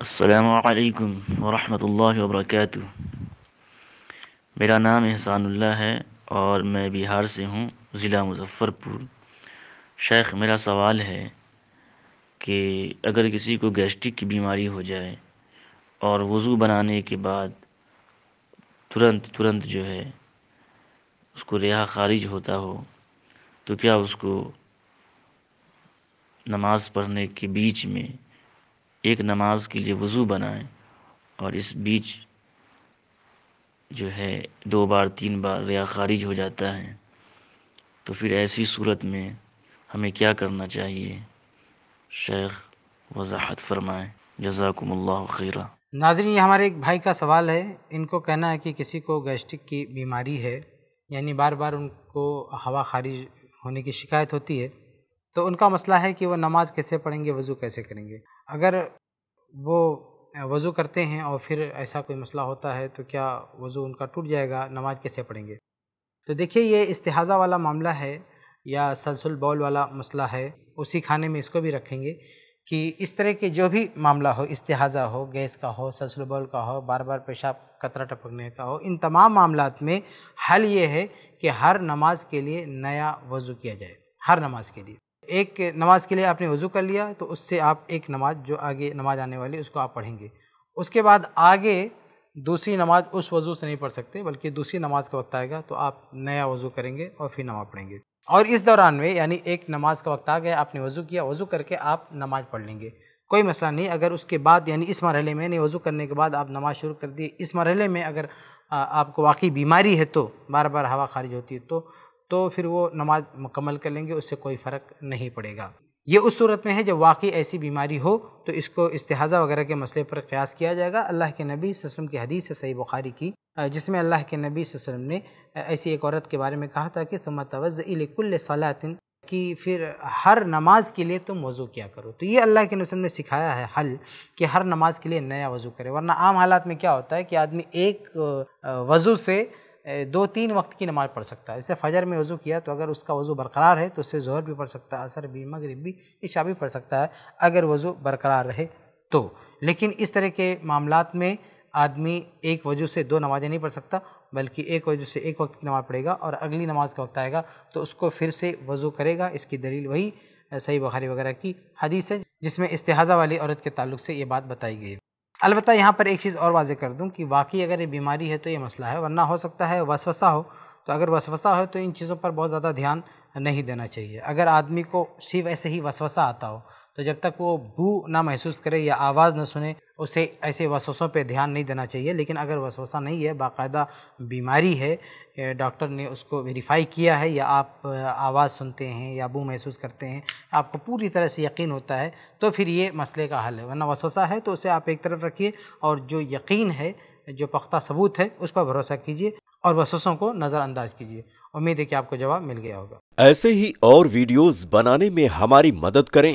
असलकम वरहमल वबरक मेरा नाम एहसानुल्ला है और मैं बिहार से हूँ ज़िला मुजफ़्फ़रपुर शेख मेरा सवाल है कि अगर किसी को गैस्ट्रिक की बीमारी हो जाए और वज़ू बनाने के बाद तुरंत तुरंत जो है उसको रिहा खारिज होता हो तो क्या उसको नमाज़ पढ़ने के बीच में एक नमाज के लिए वज़ू बनाएं और इस बीच जो है दो बार तीन बार रिया खारिज हो जाता है तो फिर ऐसी सूरत में हमें क्या करना चाहिए शेख वजाहत फरमाएँ जजाकम्ला खीर नाजरीन ये हमारे एक भाई का सवाल है इनको कहना है कि किसी को गैस्ट्रिक की बीमारी है यानी बार बार उनको हवा खारिज होने की शिकायत होती है तो उनका मसला है कि वो नमाज़ कैसे पढ़ेंगे वज़ू कैसे करेंगे अगर वो वज़ू करते हैं और फिर ऐसा कोई मसला होता है तो क्या वज़ू उनका टूट जाएगा नमाज कैसे पढ़ेंगे तो देखिए ये इस्तेहाज़ा वाला मामला है या सलसल बॉल वाला मसला है उसी खाने में इसको भी रखेंगे कि इस तरह के जो भी मामला हो इस्तेहाज़ा हो गैस का हो सलसल बॉल का हो बार बार पेशाब कतरा टपकने का हो इन तमाम मामला में हल ये है कि हर नमाज के लिए नया वज़ू किया जाए हर नमाज के लिए एक नमाज़ के लिए आपने वज़ू कर लिया तो उससे आप एक नमाज जो आगे नमाज आने वाली उसको आप पढ़ेंगे उसके बाद आगे दूसरी नमाज उस वज़ू से नहीं पढ़ सकते बल्कि दूसरी नमाज का वक्त आएगा तो आप नया वज़ू करेंगे और फिर नमाज पढ़ेंगे और इस दौरान में यानी एक नमाज का वक्त आ गया आपने वज़ू किया वज़ू करके आप नमाज पढ़ लेंगे कोई मसला नहीं अगर उसके बाद यानी इस मरहले में यानी वज़ू करने के बाद आप नमाज़ शुरू कर दिए इस मरहले में अगर आपको वाकई बीमारी है तो बार बार हवा खारिज होती है तो तो फिर वो नमाज मुकम्मल कर लेंगे उससे कोई फ़र्क नहीं पड़ेगा ये उस सूरत में है जब वाकई ऐसी बीमारी हो तो इसको इस्तेहाज़ा वगैरह के मसले पर क्यास किया जाएगा अल्लाह के नबी वसम की हदीस से सही बुखारी की जिसमें अल्लाह के नबी वसम ने ऐसी एक औरत के बारे में कहा था कि तुम तवज़िलकुल्ल सलातिन कि फिर हर नमाज के लिए तुम वज़ू किया करो तो ये अल्लाह के नबी ने सिखाया है हल कि हर नमाज के लिए नया वज़ू करे वरना आम हालात में क्या होता है कि आदमी एक वज़ू से दो तीन वक्त की नमाज़ पढ़ सकता है जैसे फजर में वज़ू किया तो अगर उसका वज़ू बरकरार है तो उससे जहर भी पढ़ सकता है असर भी मगरब भी इशा भी पढ़ सकता है अगर वज़ू बरकरार रहे तो लेकिन इस तरह के मामला में आदमी एक वजू से दो नमाज़ें नहीं पढ़ सकता बल्कि एक वजू से एक वक्त की नमाज़ पढ़ेगा और अगली नमाज़ का वक्त आएगा तो उसको फिर से वज़ू करेगा इसकी दलील वही सही बुखारी वगैरह की हदीस है जिसमें इस्तेहाज़ा वाली औरत के ताल्लुक से ये बात बताई गई अलबत् यहाँ पर एक चीज़ और वाजे कर दूँ कि वाकई अगर ये बीमारी है तो ये मसला है वरना हो सकता है वसवसा हो तो अगर वसवसा हो तो इन चीज़ों पर बहुत ज़्यादा ध्यान नहीं देना चाहिए अगर आदमी को सिर्फ ऐसे ही वसवसा आता हो तो जब तक वो बू ना महसूस करे या आवाज़ ना सुने उसे ऐसे वसवसों पे ध्यान नहीं देना चाहिए लेकिन अगर वसवसा नहीं है बाकायदा बीमारी है डॉक्टर ने उसको वेरीफाई किया है या आप आवाज़ सुनते हैं या बू महसूस करते हैं आपको पूरी तरह से यकीन होता है तो फिर ये मसले का हल है वरना वसवसा है तो उसे आप एक तरफ रखिए और जो यकीन है जो पख्ता सबूत है उस पर भरोसा कीजिए और वसूसों को नज़रअंदाज कीजिए उम्मीद है कि आपको जवाब मिल गया होगा ऐसे ही और वीडियोस बनाने में हमारी मदद करें